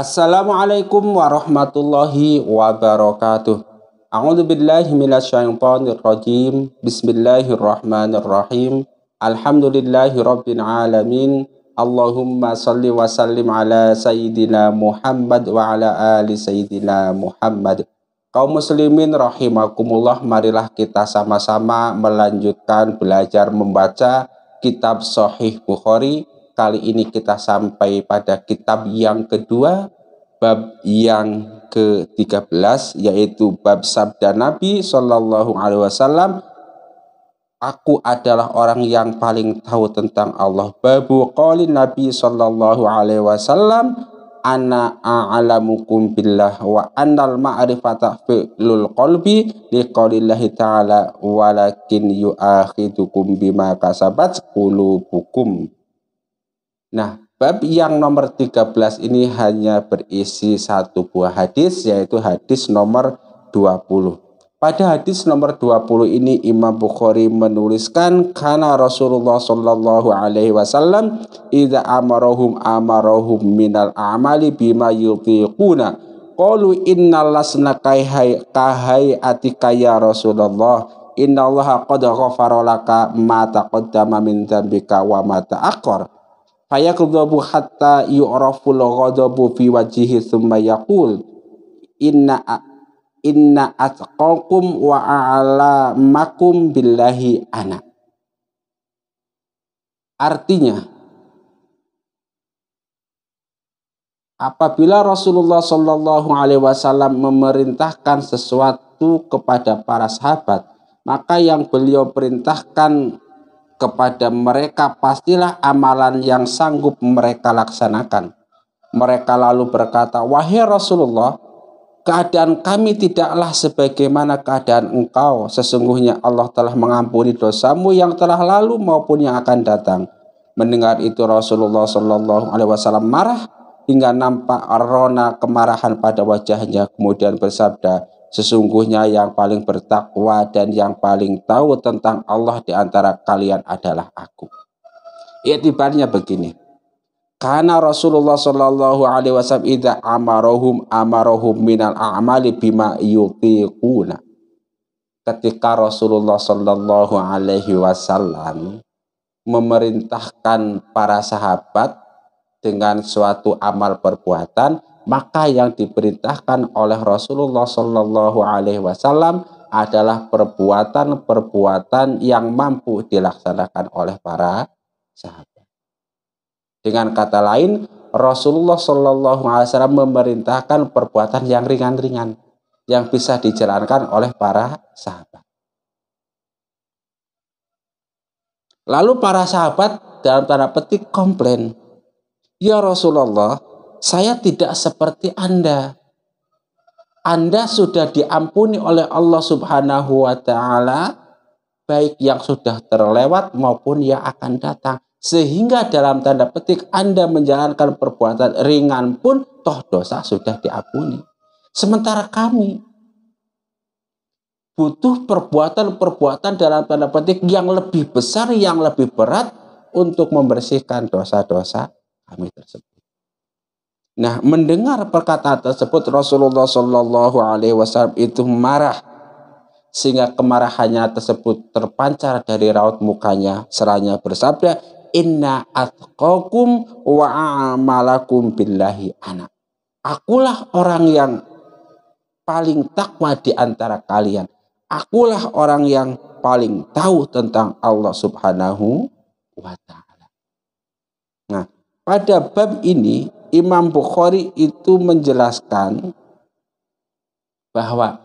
Assalamualaikum warahmatullahi wabarakatuh. A'udzu billahi minasyaitonir rajim. Bismillahirrahmanirrahim. Alhamdulillahi rabbil alamin. Allahumma salli wa sallim ala sayyidina Muhammad wa ala ali sayyidina Muhammad. Kaum muslimin rahimakumullah, marilah kita sama-sama melanjutkan belajar membaca kitab Sahih Bukhari. Kali ini kita sampai pada kitab yang kedua bab yang ke-13 yaitu bab sabda Nabi Shallallahu alaihi wasallam Aku adalah orang yang paling tahu tentang Allah. Babu qali Nabi Shallallahu alaihi wasallam ana a'lamukum billah wa annal ma'rifata fi'lul qalbi liqaulillahi ta'ala walakin yu'akhidukum bima kasabat qulubukum. Nah, Bab yang nomor 13 ini hanya berisi satu buah hadis yaitu hadis nomor 20. Pada hadis nomor 20 ini Imam Bukhari menuliskan karena Rasulullah Shallallahu alaihi wasallam amarohum amarohum min minal amali bima yutiquna qalu innal lasna kahai kahai atika ya Rasulullah innallaha qad ghafara laka ma taqaddama min dzambika wa ma ta'akhkhara fayakudzabu hatta yu'raful ghadabu fi wajhihi thumma yaqul inna inna atqakum wa ala makum billahi ana artinya apabila Rasulullah Shallallahu alaihi wasallam memerintahkan sesuatu kepada para sahabat maka yang beliau perintahkan kepada mereka pastilah amalan yang sanggup mereka laksanakan. Mereka lalu berkata, "Wahai Rasulullah, keadaan kami tidaklah sebagaimana keadaan engkau. Sesungguhnya Allah telah mengampuni dosamu yang telah lalu maupun yang akan datang." Mendengar itu Rasulullah Shallallahu alaihi wasallam marah hingga nampak arona kemarahan pada wajahnya kemudian bersabda, Sesungguhnya yang paling bertakwa dan yang paling tahu tentang Allah di antara kalian adalah aku. Itibarnya begini. Karena Rasulullah Shallallahu Alaihi Wasallam tidak amarohum amarohum minal amali bima yutiquna. Ketika Rasulullah Shallallahu Alaihi Wasallam memerintahkan para sahabat dengan suatu amal perbuatan, maka yang diperintahkan oleh Rasulullah Shallallahu Alaihi Wasallam adalah perbuatan-perbuatan yang mampu dilaksanakan oleh para sahabat. Dengan kata lain, Rasulullah Shallallahu Alaihi Wasallam memerintahkan perbuatan yang ringan-ringan yang bisa dijalankan oleh para sahabat. Lalu para sahabat dalam tanda petik komplain, Ya Rasulullah, saya tidak seperti Anda. Anda sudah diampuni oleh Allah Subhanahu wa taala baik yang sudah terlewat maupun yang akan datang. Sehingga dalam tanda petik Anda menjalankan perbuatan ringan pun toh dosa sudah diampuni. Sementara kami butuh perbuatan-perbuatan dalam tanda petik yang lebih besar, yang lebih berat untuk membersihkan dosa-dosa kami tersebut. Nah, mendengar perkataan tersebut Rasulullah Shallallahu Alaihi Wasallam itu marah sehingga kemarahannya tersebut terpancar dari raut mukanya. Seranya bersabda, Inna atqakum wa amalakum billahi anak. Akulah orang yang paling takwa di antara kalian. Akulah orang yang paling tahu tentang Allah Subhanahu wa taala. Nah, pada bab ini Imam Bukhari itu menjelaskan bahwa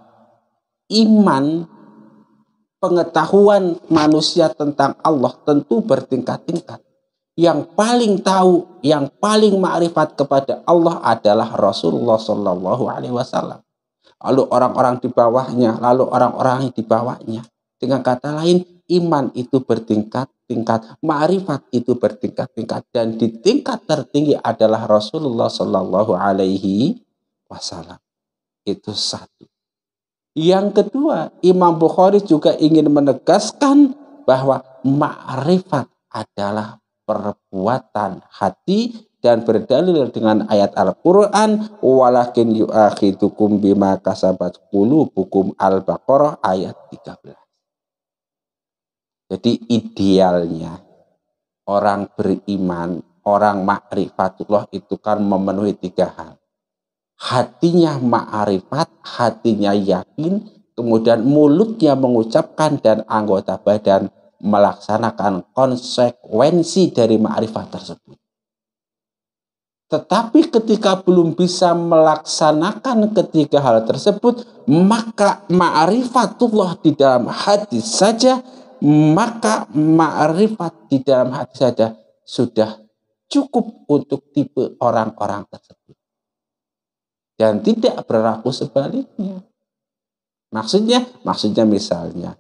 iman pengetahuan manusia tentang Allah tentu bertingkat-tingkat. Yang paling tahu, yang paling ma'rifat kepada Allah adalah Rasulullah Shallallahu Alaihi Wasallam. Lalu orang-orang di bawahnya, lalu orang-orang di bawahnya. Dengan kata lain, iman itu bertingkat-tingkat, ma'rifat itu bertingkat-tingkat, dan di tingkat tertinggi adalah Rasulullah Shallallahu Alaihi Wasallam. Itu satu. Yang kedua, Imam Bukhari juga ingin menegaskan bahwa ma'rifat adalah perbuatan hati dan berdalil dengan ayat Al-Quran walakin yu'akhidukum bima kasabat qulubukum Al-Baqarah ayat 13 jadi idealnya orang beriman, orang makrifatullah itu kan memenuhi tiga hal. Hatinya ma'rifat, hatinya yakin, kemudian mulutnya mengucapkan dan anggota badan melaksanakan konsekuensi dari ma'rifat tersebut. Tetapi ketika belum bisa melaksanakan ketiga hal tersebut, maka ma'rifatullah di dalam hati saja maka ma'rifat di dalam hati saja sudah cukup untuk tipe orang-orang tersebut. Dan tidak berlaku sebaliknya. Maksudnya, maksudnya misalnya,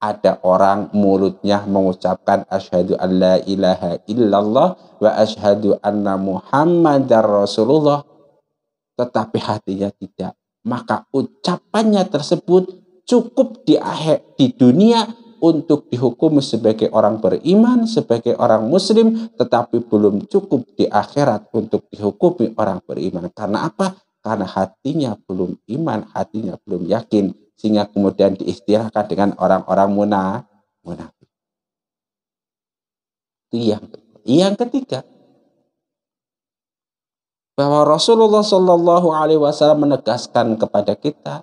ada orang mulutnya mengucapkan asyhadu an la ilaha illallah wa asyhadu anna muhammadar rasulullah tetapi hatinya tidak maka ucapannya tersebut cukup di akhir di dunia untuk dihukum sebagai orang beriman, sebagai orang muslim, tetapi belum cukup di akhirat untuk dihukumi orang beriman. Karena apa? Karena hatinya belum iman, hatinya belum yakin, sehingga kemudian diistilahkan dengan orang-orang munafik. Itu yang Yang ketiga, bahwa Rasulullah Shallallahu Alaihi Wasallam menegaskan kepada kita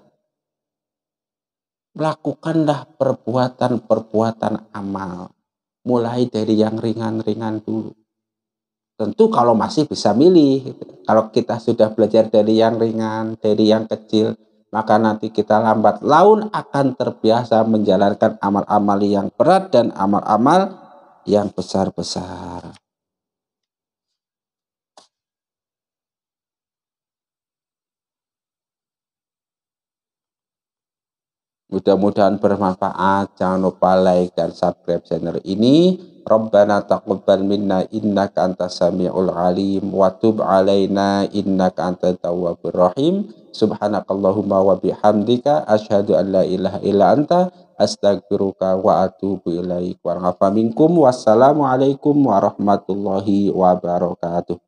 lakukanlah perbuatan-perbuatan amal. Mulai dari yang ringan-ringan dulu. Tentu kalau masih bisa milih. Gitu. Kalau kita sudah belajar dari yang ringan, dari yang kecil, maka nanti kita lambat laun akan terbiasa menjalankan amal-amal yang berat dan amal-amal yang besar-besar. Mudah-mudahan bermanfaat. Jangan lupa like dan subscribe channel ini. Rabbana taqabbal minna innaka antas samiul alim wa tub alaina innaka antat tawwabur rahim. Subhanakallahumma wa bihamdika asyhadu an la ilaha illa anta astagfiruka wa atubu ilaik wa minkum alaikum warahmatullahi wabarakatuh